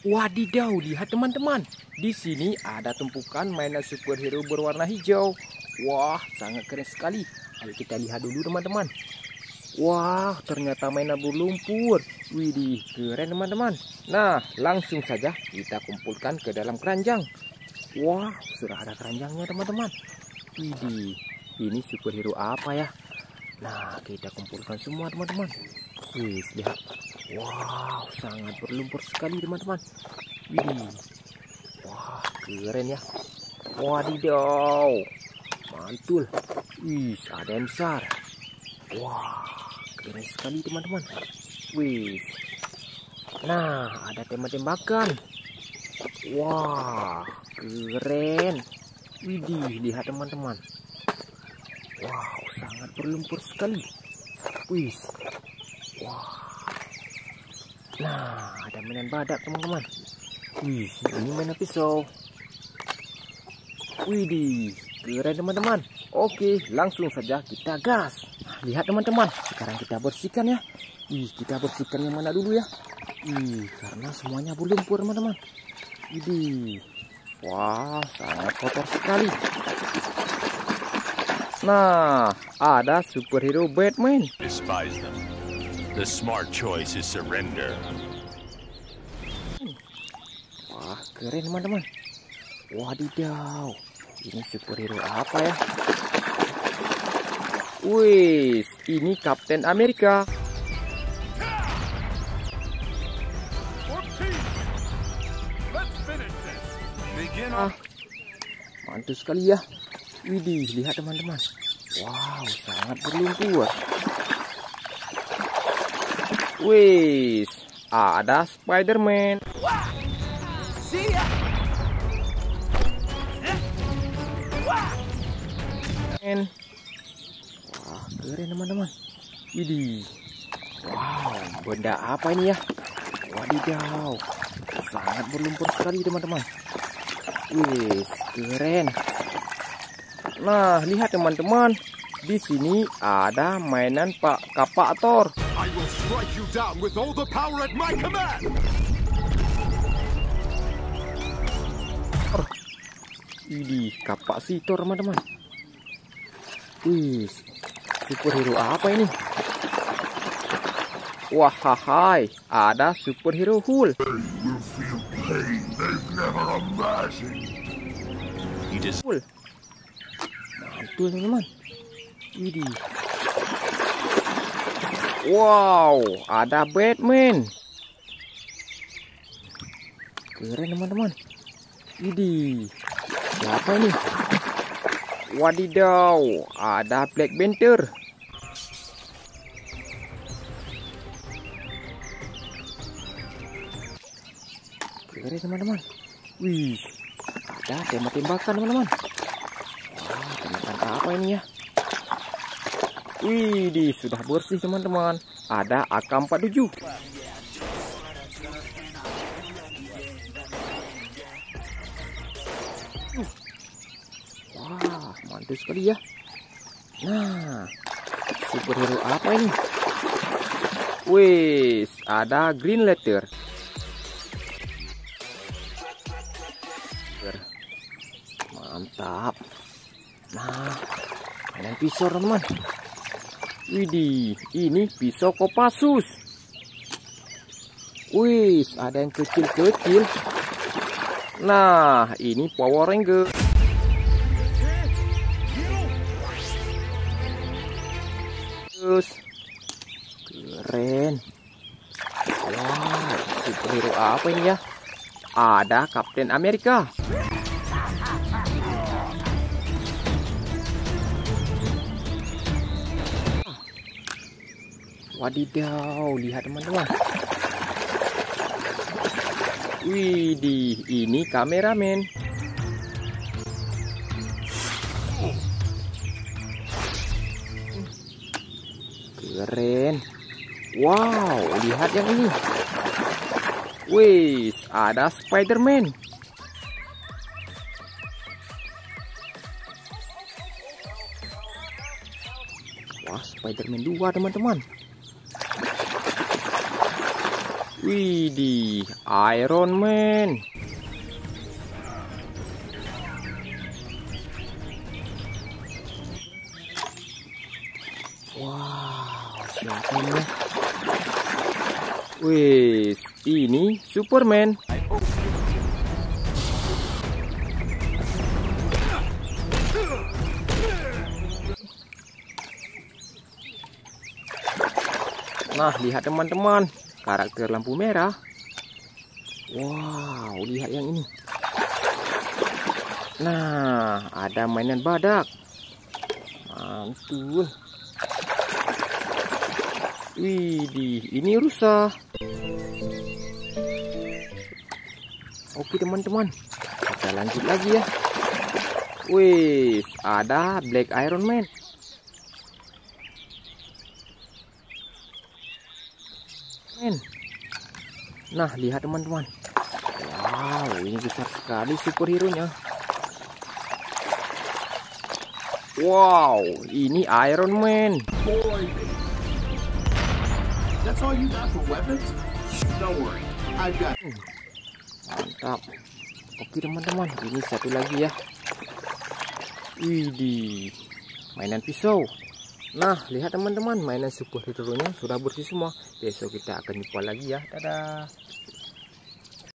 Wadidaw, lihat teman-teman. Di sini ada tumpukan mainan superhero berwarna hijau. Wah, sangat keren sekali. Ayo kita lihat dulu teman-teman. Wah, ternyata mainan berlumpur. Widih, keren teman-teman. Nah, langsung saja kita kumpulkan ke dalam keranjang. Wah, sudah ada keranjangnya teman-teman. Widih, ini superhero apa ya? Nah, kita kumpulkan semua teman-teman. Wih, lihat. Wow, sangat berlumpur sekali teman-teman. Wih. Wah, keren ya. Wadidaw. Mantul. Wih, ada yang besar. Wah, keren sekali teman-teman. Wih. Nah, ada tembak-tembakan. Wah, keren. Widih, lihat teman-teman. Wow, sangat berlumpur sekali. Wih, Nah, ada mainan badak teman-teman. Wih, ini mainan pisau. Widih, keren teman-teman. Oke, langsung saja kita gas. lihat teman-teman, sekarang kita bersihkan ya. Wih, kita bersihkan yang mana dulu ya. Wih, karena semuanya belum berlumpur teman-teman. Widih. Wah, sangat kotor sekali. Nah, ada superhero Batman. Despise them. The smart choice is surrender. Wah, keren teman-teman. Wadidaw. Ini superhero apa ya? Wih, ini Kapten Amerika. Ah, mantul sekali ya. Widih, lihat teman-teman. Wow, sangat berlumpur. Wih, ada Spider-Man. Wah, keren teman-teman. Ini. Wow, benda apa ini ya? Wadidaw, sangat berlumpur sekali teman-teman. Wih, keren. Nah, lihat teman-teman. Di sini ada mainan Pak Kapator. I will strike you down with all the power at my command! Ini sitor, teman-teman. Wih, superhero apa ini? Wah, Hai, ada superhero Hulk. Hulk. Mantul teman-teman. Ini Wow, ada Batman. Keren teman-teman. Ini apa ini? Wadidaw, ada Black Panther. Keren teman-teman. Wih, ada tembak-tembakan teman-teman. Wah, tembakan apa ini ya? Widih, sudah bersih teman-teman. Ada AK47. Uh. Wah, mantap sekali ya. Nah, superhero apa ini? Wih, ada green letter. Mantap. Nah, mainan pisau teman-teman. Widih, ini pisau kopasus. Wih, ada yang kecil-kecil. Nah, ini Power Ranger. Terus, keren. Wah, superhero apa ini ya? Ada Captain Amerika. Wadidaw, lihat teman-teman. Widih, ini kameramen. Keren. Wow, lihat yang ini. Wih, ada Spiderman. Wah, Spiderman dua teman-teman. Widih, Iron Man. Wow, siapa ini? Wih, ini Superman. Nah, lihat teman-teman karakter lampu merah. Wow, lihat yang ini. Nah, ada mainan badak. Mantul. Widih, ini rusak. Oke teman-teman, kita lanjut lagi ya. Wih, ada Black Iron Man. men nah lihat teman-teman wow ini besar sekali superhero nya wow ini Iron Man Boy, That's all you got for weapons? Don't worry, I've got hmm. mantap oke teman-teman ini satu lagi ya Widih mainan pisau Nah, lihat teman-teman, mainan super hero-nya sudah bersih semua. Besok kita akan jumpa lagi ya. Dadah.